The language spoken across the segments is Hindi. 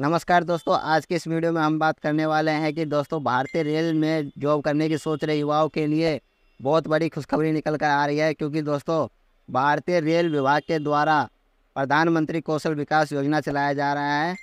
नमस्कार दोस्तों आज के इस वीडियो में हम बात करने वाले हैं कि दोस्तों भारतीय रेल में जॉब करने की सोच रहे युवाओं के लिए बहुत बड़ी खुशखबरी निकल कर आ रही है क्योंकि दोस्तों भारतीय रेल विभाग के द्वारा प्रधानमंत्री कौशल विकास योजना चलाया जा रहा है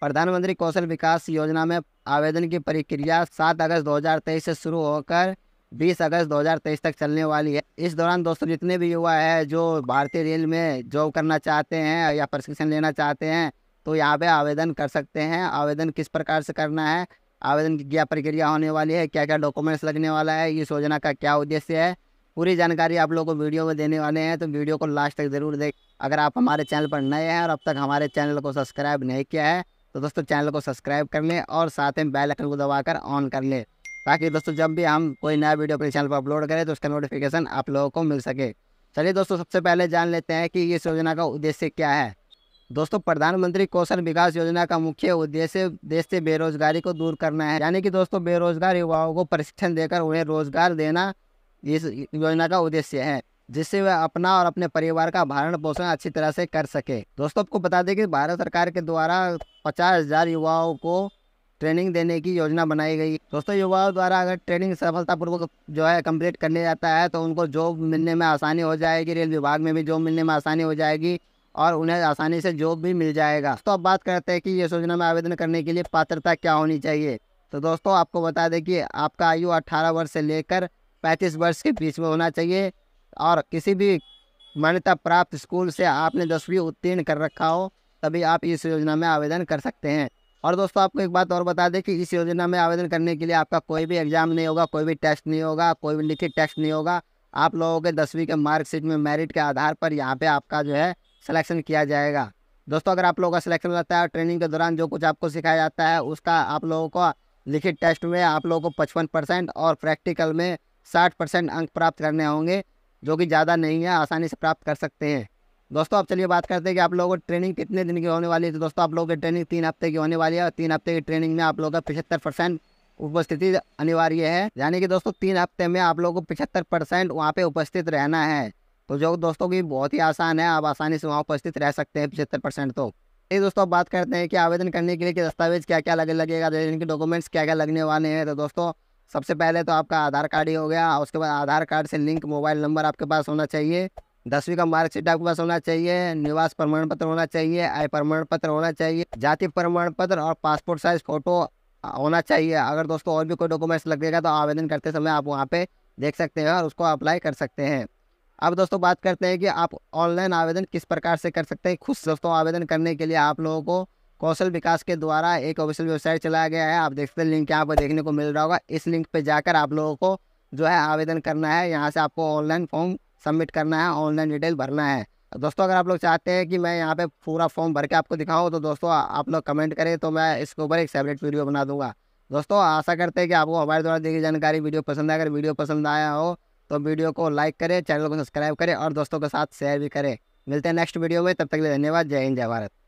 प्रधानमंत्री कौशल विकास योजना में आवेदन की प्रक्रिया सात अगस्त दो से शुरू होकर बीस अगस्त दो तक चलने वाली है इस दौरान दोस्तों जितने भी युवा है जो भारतीय रेल में जॉब करना चाहते हैं या प्रशिक्षण लेना चाहते हैं तो यहाँ पे आवेदन कर सकते हैं आवेदन किस प्रकार से करना है आवेदन की क्या प्रक्रिया होने वाली है क्या क्या डॉक्यूमेंट्स लगने वाला है इस योजना का क्या उद्देश्य है पूरी जानकारी आप लोगों को वीडियो में देने वाले हैं तो वीडियो को लास्ट तक ज़रूर देख अगर आप हमारे चैनल पर नए हैं और अब तक हमारे चैनल को सब्सक्राइब नहीं किया है तो दोस्तों चैनल को सब्सक्राइब कर लें और साथ में बेल आइकन को दबाकर ऑन कर लें ताकि दोस्तों जब भी हम कोई नया वीडियो अपने चैनल पर अपलोड करें तो उसका नोटिफिकेशन आप लोगों को मिल सके चलिए दोस्तों सबसे पहले जान लेते हैं कि इस योजना का उद्देश्य क्या है दोस्तों प्रधानमंत्री कौशल विकास योजना का मुख्य उद्देश्य देश से बेरोजगारी को दूर करना है यानी कि दोस्तों बेरोजगार युवाओं को प्रशिक्षण देकर उन्हें रोजगार देना इस योजना का उद्देश्य है जिससे वह अपना और अपने परिवार का भरण पोषण अच्छी तरह से कर सके दोस्तों आपको बता दें कि भारत सरकार के द्वारा पचास हजार युवाओं को ट्रेनिंग देने की योजना बनाई गई दोस्तों युवाओं द्वारा अगर ट्रेनिंग सफलतापूर्वक जो है कंप्लीट करने जाता है तो उनको जॉब मिलने में आसानी हो जाएगी रेल विभाग में भी जॉब मिलने में आसानी हो जाएगी और उन्हें आसानी से जॉब भी मिल जाएगा तो अब बात करते हैं कि ये योजना में आवेदन करने के लिए पात्रता क्या होनी चाहिए तो दोस्तों आपको बता दें कि आपका आयु 18 वर्ष से लेकर 35 वर्ष के बीच में होना चाहिए और किसी भी मान्यता प्राप्त स्कूल से आपने दसवीं उत्तीर्ण कर रखा हो तभी आप इस योजना में आवेदन कर सकते हैं और दोस्तों आपको एक बात और बता दें कि इस योजना में आवेदन करने के लिए आपका कोई भी एग्ज़ाम नहीं होगा कोई भी टेस्ट नहीं होगा कोई भी लिखित टेस्ट नहीं होगा आप लोगों के दसवीं के मार्कशीट में मेरिट के आधार पर यहाँ पे आपका जो है सिलेक्शन किया जाएगा दोस्तों अगर आप लोगों का सिलेक्शन होता है ट्रेनिंग के दौरान जो कुछ आपको सिखाया जाता है उसका आप लोगों को लिखित टेस्ट में आप लोगों को पचपन परसेंट और प्रैक्टिकल में साठ परसेंट अंक प्राप्त करने होंगे जो कि ज़्यादा नहीं है आसानी से प्राप्त कर सकते हैं दोस्तों अब चलिए बात करते हैं कि आप लोगों को ट्रेनिंग कितने दिन की होने वाली है तो दोस्तों आप लोगों की ट्रेनिंग तीन हफ्ते की होने वाली है और तीन हफ्ते की ट्रेनिंग में आप लोगों का पिछहत्तर परसेंट उपस्थिति अनिवार्य है यानी कि दोस्तों तीन हफ्ते में आप लोगों को पिछहत्तर परसेंट वहाँ पर उपस्थित रहना है तो जो दोस्तों की बहुत ही आसान है आप आसानी से वहाँ उपस्थित रह सकते हैं पचहत्तर परसेंट तो ये दोस्तों आप बात करते हैं कि आवेदन करने के लिए दस्तावेज क्या क्या लगे लगेगा तो इनके डॉक्यूमेंट्स क्या क्या लगने वाले हैं तो दोस्तों सबसे पहले तो आपका आधार कार्ड ही हो गया उसके बाद आधार कार्ड से लिंक मोबाइल नंबर आपके पास होना चाहिए दसवीं का मार्कशीट आपके पास होना चाहिए निवास प्रमाण पत्र होना चाहिए आय प्रमाण पत्र होना चाहिए जाति प्रमाण पत्र और पासपोर्ट साइज फोटो होना चाहिए अगर दोस्तों और भी कोई डॉक्यूमेंट्स लगेगा तो आवेदन करते समय आप वहाँ पे देख सकते हैं और उसको अप्लाई कर सकते हैं अब दोस्तों बात करते हैं कि आप ऑनलाइन आवेदन किस प्रकार से कर सकते हैं खुद दोस्तों आवेदन करने के लिए आप लोगों को कौशल विकास के द्वारा एक ऑफिशियल वेबसाइट चलाया गया है आप देखते हैं लिंक यहाँ पर देखने को मिल रहा होगा इस लिंक पर जाकर आप लोगों को जो है आवेदन करना है यहाँ से आपको ऑनलाइन फॉर्म सबमिट करना है ऑनलाइन डिटेल भरना है तो दोस्तों अगर आप लोग चाहते हैं कि मैं यहाँ पे पूरा फॉर्म भर के आपको दिखाऊं तो दोस्तों आप लोग कमेंट करें तो मैं इसके ऊपर एक सेपरेट वीडियो बना दूंगा दोस्तों आशा करते हैं कि आपको हमारे द्वारा दी गई जानकारी वीडियो पसंद आए अगर वीडियो पसंद आया हो तो वीडियो को लाइक करें चैनल को सब्सक्राइब करें और दोस्तों के साथ शेयर भी करें मिलते हैं नेक्स्ट वीडियो में तब तक के लिए धन्यवाद जय हिंद जय भारत